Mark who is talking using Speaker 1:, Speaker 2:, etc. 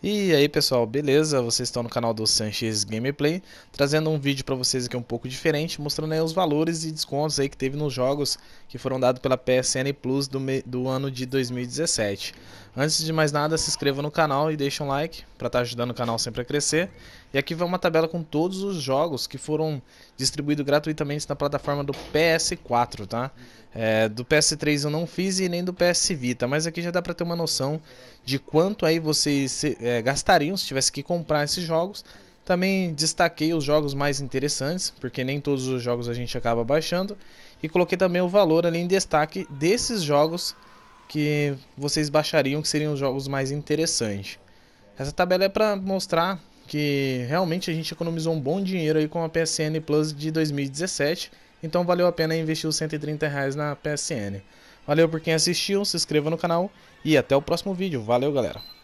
Speaker 1: E aí pessoal, beleza? Vocês estão no canal do Sanchez Gameplay, trazendo um vídeo para vocês aqui um pouco diferente, mostrando os valores e descontos aí que teve nos jogos que foram dados pela PSN Plus do, do ano de 2017. Antes de mais nada, se inscreva no canal e deixe um like para estar tá ajudando o canal sempre a crescer. E aqui vai uma tabela com todos os jogos que foram distribuídos gratuitamente na plataforma do PS4, tá? É, do PS3 eu não fiz e nem do PS Vita, mas aqui já dá para ter uma noção de quanto aí vocês é, gastariam se tivesse que comprar esses jogos. Também destaquei os jogos mais interessantes, porque nem todos os jogos a gente acaba baixando, e coloquei também o valor ali em destaque desses jogos que vocês baixariam, que seriam os jogos mais interessantes. Essa tabela é para mostrar que realmente a gente economizou um bom dinheiro aí com a PSN Plus de 2017, então valeu a pena investir os 130 reais na PSN. Valeu por quem assistiu, se inscreva no canal e até o próximo vídeo. Valeu, galera!